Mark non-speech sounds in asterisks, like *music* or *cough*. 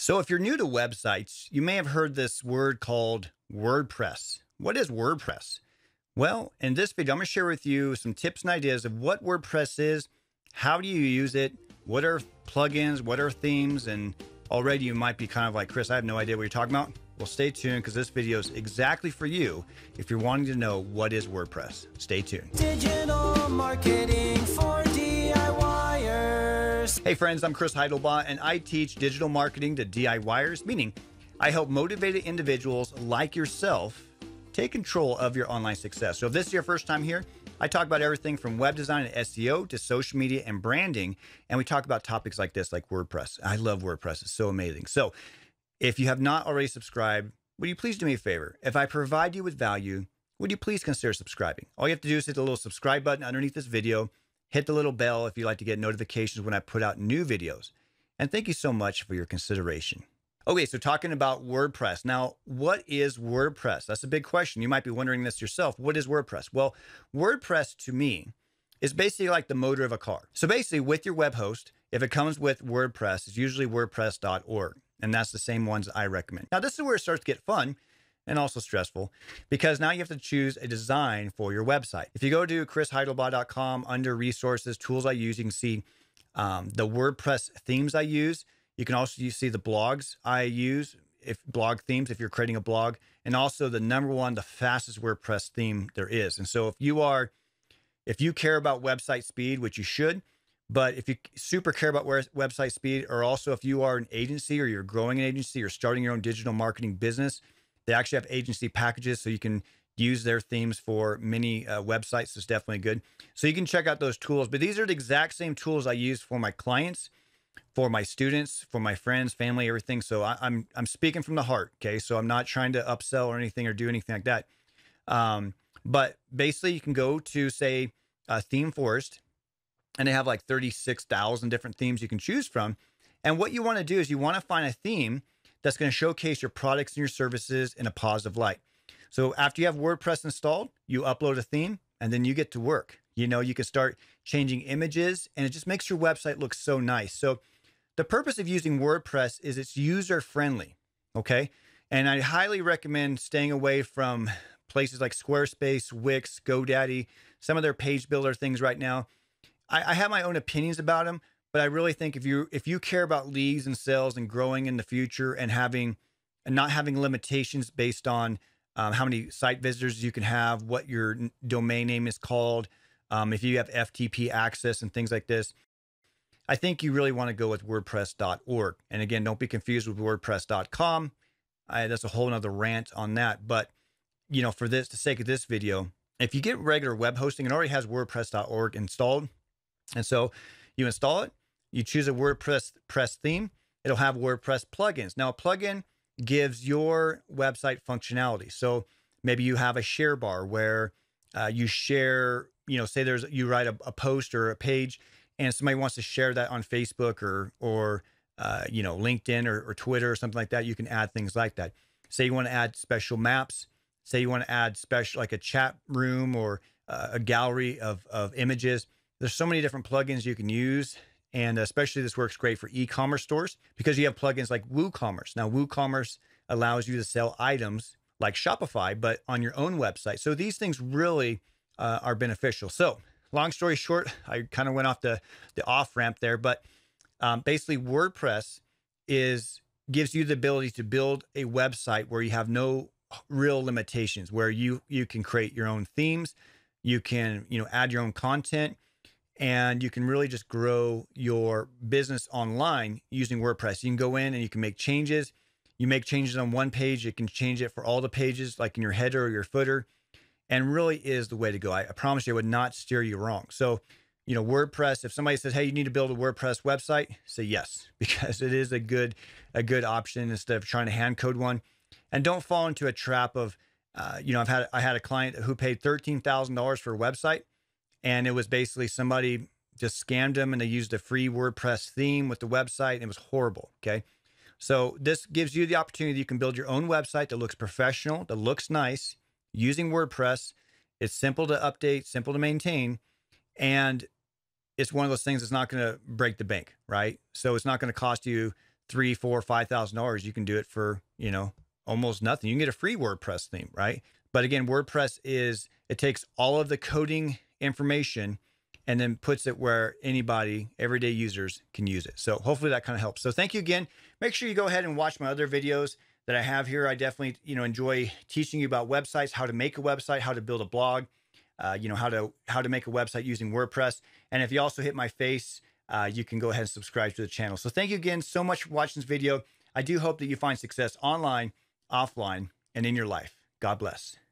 So, if you're new to websites, you may have heard this word called WordPress. What is WordPress? Well, in this video, I'm going to share with you some tips and ideas of what WordPress is, how do you use it, what are plugins, what are themes, and already you might be kind of like, Chris, I have no idea what you're talking about. Well, stay tuned because this video is exactly for you if you're wanting to know what is WordPress. Stay tuned. Digital marketing for DIY. Hey, friends, I'm Chris Heidelbaugh, and I teach digital marketing to DIYers, meaning I help motivated individuals like yourself take control of your online success. So, if this is your first time here, I talk about everything from web design and SEO to social media and branding. And we talk about topics like this, like WordPress. I love WordPress, it's so amazing. So, if you have not already subscribed, would you please do me a favor? If I provide you with value, would you please consider subscribing? All you have to do is hit the little subscribe button underneath this video. Hit the little bell if you'd like to get notifications when I put out new videos. And thank you so much for your consideration. Okay, so talking about WordPress. Now, what is WordPress? That's a big question. You might be wondering this yourself. What is WordPress? Well, WordPress to me is basically like the motor of a car. So basically, with your web host, if it comes with WordPress, it's usually WordPress.org. And that's the same ones I recommend. Now, this is where it starts to get fun and also stressful because now you have to choose a design for your website. If you go to chrisheidelbaugh.com under resources, tools I use, you can see um, the WordPress themes I use. You can also you see the blogs I use, if blog themes, if you're creating a blog, and also the number one, the fastest WordPress theme there is. And so if you are, if you care about website speed, which you should, but if you super care about website speed, or also if you are an agency or you're growing an agency or starting your own digital marketing business, they actually have agency packages, so you can use their themes for many uh, websites. It's definitely good. So you can check out those tools. But these are the exact same tools I use for my clients, for my students, for my friends, family, everything. So I, am I'm, I'm speaking from the heart. Okay, so I'm not trying to upsell or anything or do anything like that. Um, but basically, you can go to say uh, Theme Forest, and they have like 36,000 different themes you can choose from. And what you want to do is you want to find a theme that's going to showcase your products and your services in a positive light. So after you have WordPress installed, you upload a theme and then you get to work. You know, you can start changing images and it just makes your website look so nice. So the purpose of using WordPress is it's user friendly. Okay. And I highly recommend staying away from places like Squarespace, Wix, GoDaddy, some of their page builder things right now. I, I have my own opinions about them, but I really think if you if you care about leagues and sales and growing in the future and having and not having limitations based on um, how many site visitors you can have, what your domain name is called, um, if you have FTP access and things like this, I think you really want to go with WordPress.org. And again, don't be confused with WordPress.com. I, that's a whole nother rant on that. But you know, for this, the sake of this video, if you get regular web hosting, it already has WordPress.org installed. And so you install it, you choose a WordPress press theme, it'll have WordPress plugins. Now, a plugin gives your website functionality. So maybe you have a share bar where uh, you share, you know, say there's you write a, a, post or a page, and somebody wants to share that on Facebook or or uh, you know LinkedIn or, or Twitter or something like that. You can add things like that. Say you want to add special maps. Say you want to add special like a chat room or uh, a gallery of of images there's so many different plugins you can use. And especially this works great for e-commerce stores because you have plugins like WooCommerce. Now WooCommerce allows you to sell items like Shopify, but on your own website. So these things really uh, are beneficial. So long story short, I kind of went off the, the off ramp there, but um, basically WordPress is gives you the ability to build a website where you have no real limitations, where you you can create your own themes, you can you know add your own content, and you can really just grow your business online using WordPress. You can go in and you can make changes. You make changes on one page, you can change it for all the pages, like in your header or your footer, and really is the way to go. I, I promise you, I would not steer you wrong. So, you know, WordPress, if somebody says, hey, you need to build a WordPress website, say yes, *laughs* because it is a good, a good option instead of trying to hand code one. And don't fall into a trap of, uh, you know, I've had I had a client who paid thirteen thousand dollars for a website and it was basically somebody just scammed them and they used a free WordPress theme with the website and it was horrible. Okay. So this gives you the opportunity you can build your own website that looks professional, that looks nice using WordPress. It's simple to update, simple to maintain, and it's one of those things that's not going to break the bank, right? So it's not going to cost you three, four, five thousand dollars. You can do it for you know almost nothing. You can get a free WordPress theme, right? But again, WordPress is it takes all of the coding information and then puts it where anybody, everyday users can use it. So hopefully that kind of helps. So thank you again. Make sure you go ahead and watch my other videos that I have here. I definitely, you know, enjoy teaching you about websites, how to make a website, how to build a blog, uh, you know, how to how to make a website using WordPress. And if you also hit my face, uh, you can go ahead and subscribe to the channel. So thank you again so much for watching this video. I do hope that you find success online, offline, and in your life. God bless.